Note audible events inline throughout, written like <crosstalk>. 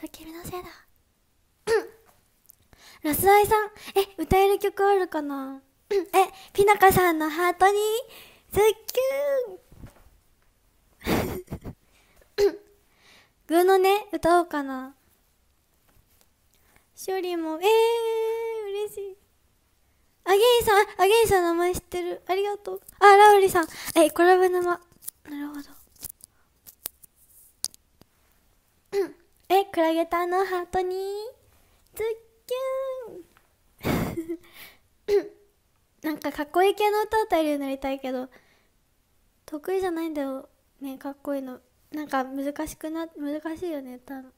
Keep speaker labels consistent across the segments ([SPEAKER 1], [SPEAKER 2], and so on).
[SPEAKER 1] 部君のせいだ <coughs> ラスアイさんえ歌える曲あるかな <coughs> えピナカさんのハートにズッキューグー <coughs> のね歌おうかなし理りもえー、嬉しいアゲイさんアゲイさん名前知ってるありがとうあラウリさんえコラボ生なるほどクラゲタのハートにズッキュン <coughs> なんかかっこいい系の歌歌えるようになりたいけど得意じゃないんだよねかっこいいのなんか難しくな難しいよね歌の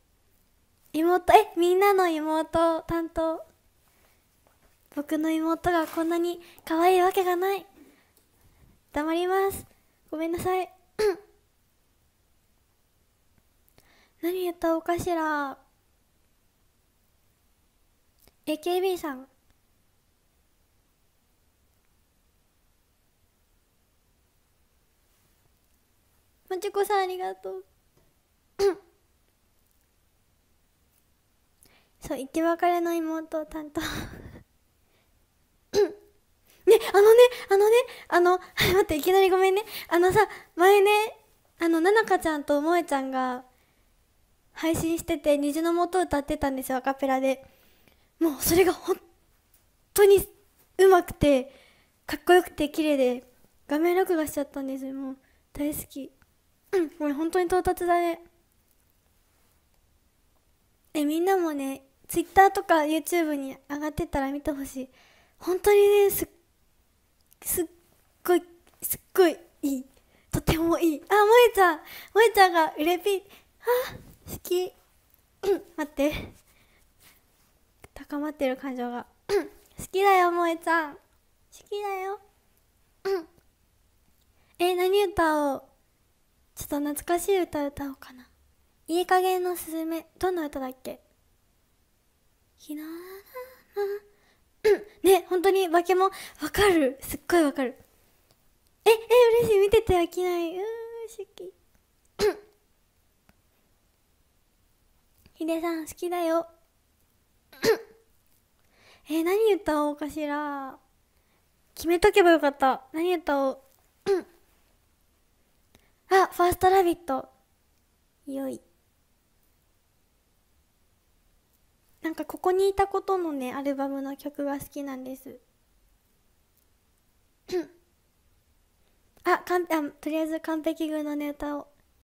[SPEAKER 1] 妹えみんなの妹担当僕の妹がこんなに可愛いわけがない黙りますごめんなさい <coughs> 何歌おかしら AKB さんまちこさんありがとう <coughs> そう生き別れの妹を担当 <coughs> ねあのねあのねあの <laughs> 待っていきなりごめんねあのさ前ねあのななかちゃんともえちゃんが配信してて「虹の元」歌ってたんですよアカペラでもうそれが本当にうまくてかっこよくて綺麗で画面録画しちゃったんですよもう大好きうんこれ本当に到達だねえみんなもね Twitter とか YouTube に上がってたら見てほしい本当にねすっすっごいすっごいいいとてもいいあ萌えちゃん萌えちゃんがうれぴあ好き <coughs> 待って高まってる感情が <coughs> 好きだよ萌ちゃん好きだよ <coughs> え何歌おうちょっと懐かしい歌歌おうかないい加減のすずめどんな歌だっけひなね本当に化けもわかるすっごいわかるええ嬉しい見てたよ機内うー好きヒデさん好きだよ <coughs> えー、何歌おうかしら決めとけばよかった何歌おうあファーストラビットよいなんかここにいたことのねアルバムの曲が好きなんです <coughs> あかんあとりあえず完璧軍のネタを